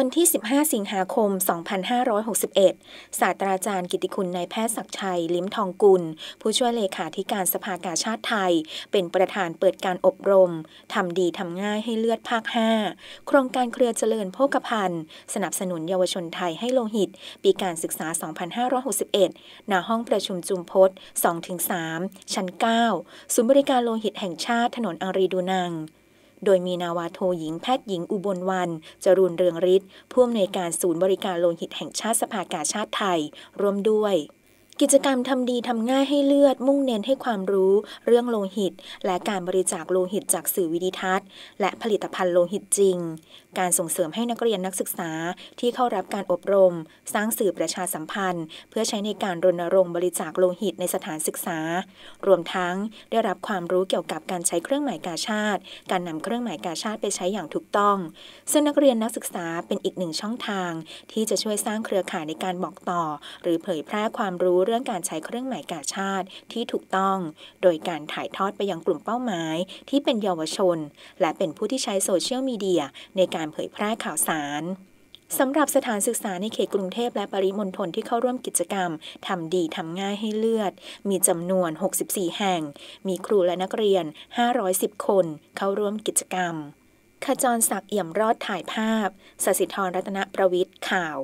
วันที่ 15 สิงหาคม 2561 ศาสตราจารย์กิติคุณนายแพทย์ศักชัยลิ้มทองกุล ผู้ช่วยเลขาธิการสภากาชาติไทย เป็นประธานเปิดการอบรม ทำดี ทำง่ายให้เลือดภาค 5 โครงการเครือเจริญโภคภัณฑ์ สนับสนุนเยาวชนไทยให้โลหิต ปีการศึกษา 2561ณห้องประชุมจุมพศ 2-3 ชั้น 9 ศูนย์บริการโลหิตแห่งชาติถนนอารีดูนังโดยมีนาวาโทหญิงแพทย์หญิงอุบลวันจรุนเรืองฤทธิ์ผู้อำนวยการศูนย์บริการโลหิตแห่งชาติสภากาชาติไทยร่วมด้วยกิจกรรมทำดีทำง่ายให้เลือดมุ่งเน้นให้ความรู้เรื่องโลหิต และการบริจาคโลหิตจากสื่อวิดีทัศน์ และผลิตภัณฑ์โลหิตจริง การส่งเสริมให้นักเรียนนักศึกษาที่เข้ารับการอบรม สร้างสื่อประชาสัมพันธ์ เพื่อใช้ในการรณรงค์บริจาคโลหิตในสถานศึกษา รวมทั้งได้รับความรู้เกี่ยวกับการใช้เครื่องหมายกาชาติการนำเครื่องหมายกาชาติไปใช้อย่างถูกต้อง ซึ่งนักเรียนนักศึกษาเป็นอีกหนึ่งช่องทาง ที่จะช่วยสร้างเครือข่ายในการบอกต่อ หรือเผยแพร่ความรู้เรื่องการใช้เครื่องหมายกาชาติที่ถูกต้อง โดยการถ่ายทอดไปยังกลุ่มเป้าหมายที่เป็นเยาวชน และเป็นผู้ที่ใช้โซเชียลมีเดียในการเผยแพร่ข่าวสาร สำหรับสถานศึกษาในเขตกรุงเทพและปริมณฑลที่เข้าร่วมกิจกรรมทำดีทำง่ายให้เลือด มีจำนวน 64 แห่ง มีครูและนักเรียน 510 คนเข้าร่วมกิจกรรม ขจรศักดิ์เอี่ยมรอดถ่ายภาพ สสิธรรัตนประวิทย์ ข่าว